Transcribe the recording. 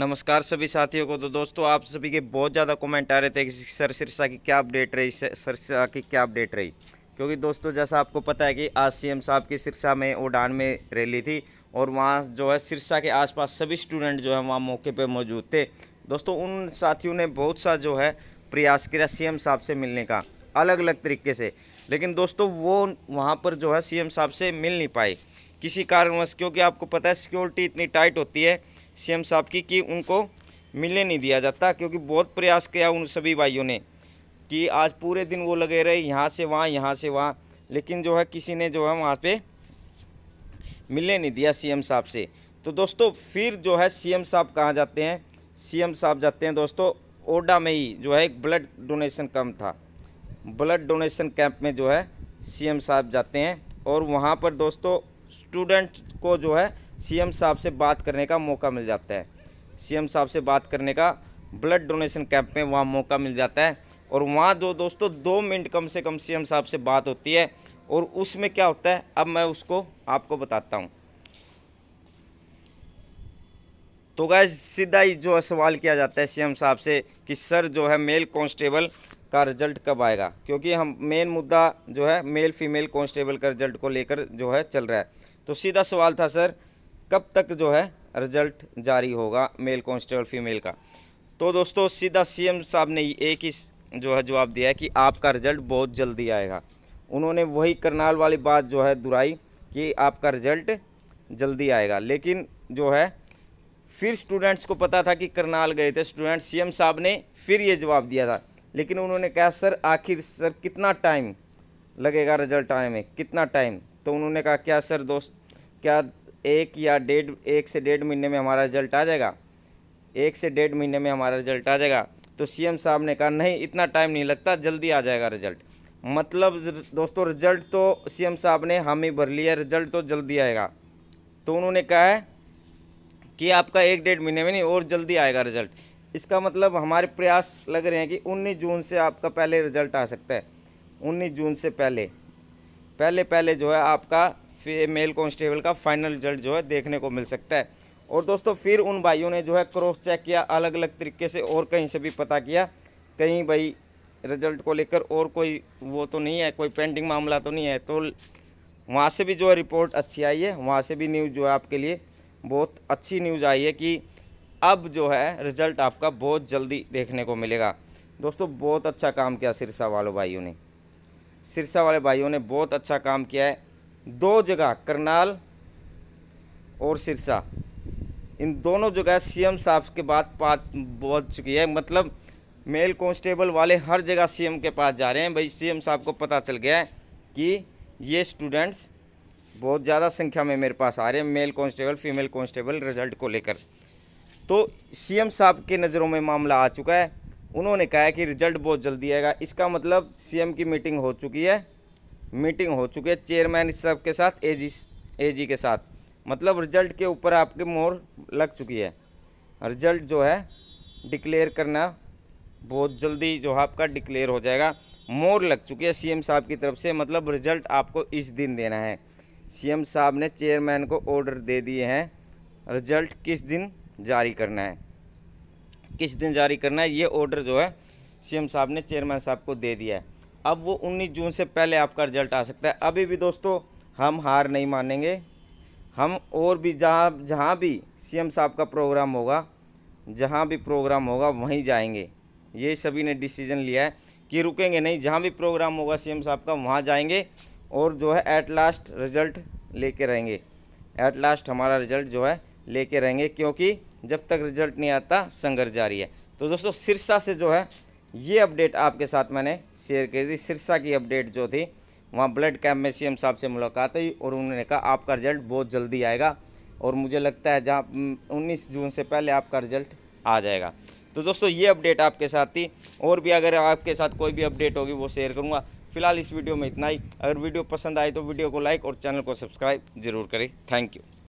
नमस्कार सभी साथियों को तो दोस्तों आप सभी के बहुत ज़्यादा कमेंट आ रहे थे कि सर सिरसा की क्या अपडेट रही सिरसा की क्या अपडेट रही क्योंकि दोस्तों जैसा आपको पता है कि आज सीएम साहब की सिरसा में उड़ान में रैली थी और वहाँ जो है सिरसा के आसपास सभी स्टूडेंट जो है वहाँ मौके पर मौजूद थे दोस्तों उन साथियों ने बहुत सा जो है प्रयास किया सी साहब से मिलने का अलग अलग तरीके से लेकिन दोस्तों वो वहाँ पर जो है सी साहब से मिल नहीं पाए किसी कारणवश क्योंकि आपको पता है सिक्योरिटी इतनी टाइट होती है सीएम साहब की कि उनको मिलने नहीं दिया जाता क्योंकि बहुत प्रयास किया उन सभी भाइयों ने कि आज पूरे दिन वो लगे रहे यहाँ से वहाँ यहाँ से वहाँ लेकिन जो है किसी ने जो है वहाँ पे मिलने नहीं दिया सीएम साहब से तो दोस्तों फिर जो है सीएम साहब कहाँ जाते हैं सीएम साहब जाते हैं दोस्तों ओडा में ही जो है एक ब्लड डोनेशन कैंप था ब्लड डोनेशन कैंप में जो है सी साहब जाते हैं और वहाँ पर दोस्तों स्टूडेंट को जो है सीएम साहब से बात करने का मौका मिल जाता है सीएम साहब से बात करने का ब्लड डोनेशन कैंप में वहाँ मौका मिल जाता है और वहाँ जो दोस्तों दो मिनट कम से कम सीएम साहब से बात होती है और उसमें क्या होता है अब मैं उसको आपको बताता हूँ तो गाय सीधा ही जो सवाल किया जाता है सीएम साहब से कि सर जो है मेल कांस्टेबल का रिजल्ट कब आएगा क्योंकि हम मेन मुद्दा जो है मेल फीमेल कांस्टेबल का रिजल्ट को लेकर जो है चल रहा है तो सीधा सवाल था सर कब तक जो है रिजल्ट जारी होगा मेल कॉन्स्टेबल फीमेल का तो दोस्तों सीधा सीएम साहब ने एक ही जो है जवाब दिया है कि आपका रिजल्ट बहुत जल्दी आएगा उन्होंने वही करनाल वाली बात जो है दुराई कि आपका रिजल्ट जल्दी आएगा लेकिन जो है फिर स्टूडेंट्स को पता था कि करनाल गए थे स्टूडेंट सी साहब ने फिर ये जवाब दिया था लेकिन उन्होंने कहा सर आखिर सर कितना टाइम लगेगा रिजल्ट आने में कितना टाइम तो उन्होंने कहा क्या सर दोस्त क्या एक या डेढ़ एक से डेढ़ महीने में हमारा रिजल्ट आ जाएगा एक से डेढ़ महीने में हमारा रिजल्ट आ जाएगा तो सीएम साहब ने कहा नहीं इतना टाइम नहीं लगता जल्दी आ जाएगा रिजल्ट मतलब दोस्तों रिजल्ट तो सीएम साहब ने हम ही भर लिया रिजल्ट तो जल्दी आएगा तो उन्होंने कहा है कि आपका एक डेढ़ महीने में नहीं और जल्दी आएगा रिजल्ट इसका मतलब हमारे प्रयास लग रहे हैं कि उन्नीस जून से आपका पहले रिजल्ट आ सकता है उन्नीस जून से पहले पहले पहले जो है आपका मेल कॉन्स्टेबल का फाइनल रिजल्ट जो है देखने को मिल सकता है और दोस्तों फिर उन भाइयों ने जो है क्रॉस चेक किया अलग अलग तरीके से और कहीं से भी पता किया कहीं भाई रिजल्ट को लेकर और कोई वो तो नहीं है कोई पेंडिंग मामला तो नहीं है तो वहाँ से भी जो है रिपोर्ट अच्छी आई है वहाँ से भी न्यूज़ जो है आपके लिए बहुत अच्छी न्यूज़ आई है कि अब जो है रिज़ल्ट आपका बहुत जल्दी देखने को मिलेगा दोस्तों बहुत अच्छा काम किया सिरसा वालों भाइयों ने सिरसा वाले भाइयों ने बहुत अच्छा काम किया है दो जगह करनाल और सिरसा इन दोनों जगह सीएम साहब के बाद पास बहुत चुकी है मतलब मेल कांस्टेबल वाले हर जगह सीएम के पास जा रहे हैं भाई सीएम साहब को पता चल गया है कि ये स्टूडेंट्स बहुत ज़्यादा संख्या में मेरे पास आ रहे हैं male constable female constable result को लेकर तो सीएम साहब के नज़रों में मामला आ चुका है उन्होंने कहा है कि रिजल्ट बहुत जल्दी आएगा इसका मतलब सी की मीटिंग हो चुकी है मीटिंग हो चुकी है चेयरमैन सब के साथ ए जी के साथ मतलब रिजल्ट के ऊपर आपके मोर लग चुकी है रिजल्ट जो है डिक्लेयर करना बहुत जल्दी जो है आपका डिक्लेयर हो जाएगा मोर लग चुकी है सीएम साहब की तरफ से मतलब रिजल्ट आपको इस दिन देना है सीएम साहब ने चेयरमैन को ऑर्डर दे दिए हैं रिजल्ट किस दिन जारी करना है किस दिन जारी करना है ये ऑर्डर जो है सीएम साहब ने चेयरमैन साहब को दे दिया है अब वो 19 जून से पहले आपका रिजल्ट आ सकता है अभी भी दोस्तों हम हार नहीं मानेंगे हम और भी जहाँ जहाँ भी सीएम साहब का प्रोग्राम होगा जहाँ भी प्रोग्राम होगा वहीं जाएंगे ये सभी ने डिसीजन लिया है कि रुकेंगे नहीं जहाँ भी प्रोग्राम होगा सीएम साहब का वहाँ जाएंगे और जो है ऐट लास्ट रिजल्ट लेके रहेंगे ऐट लास्ट हमारा रिजल्ट जो है लेके रहेंगे क्योंकि जब तक रिजल्ट नहीं आता संघर्ष जारी है तो दोस्तों सिरसा से जो है ये अपडेट आपके साथ मैंने शेयर की थी सिरसा की अपडेट जो थी वहाँ ब्लड कैंप में सीएम साहब से मुलाकात हुई और उन्होंने कहा आपका रिजल्ट बहुत जल्दी आएगा और मुझे लगता है जहाँ 19 जून से पहले आपका रिजल्ट आ जाएगा तो दोस्तों ये अपडेट आपके साथ थी और भी अगर आपके साथ कोई भी अपडेट होगी वो शेयर करूँगा फिलहाल इस वीडियो में इतना ही अगर वीडियो पसंद आए तो वीडियो को लाइक और चैनल को सब्सक्राइब जरूर करें थैंक यू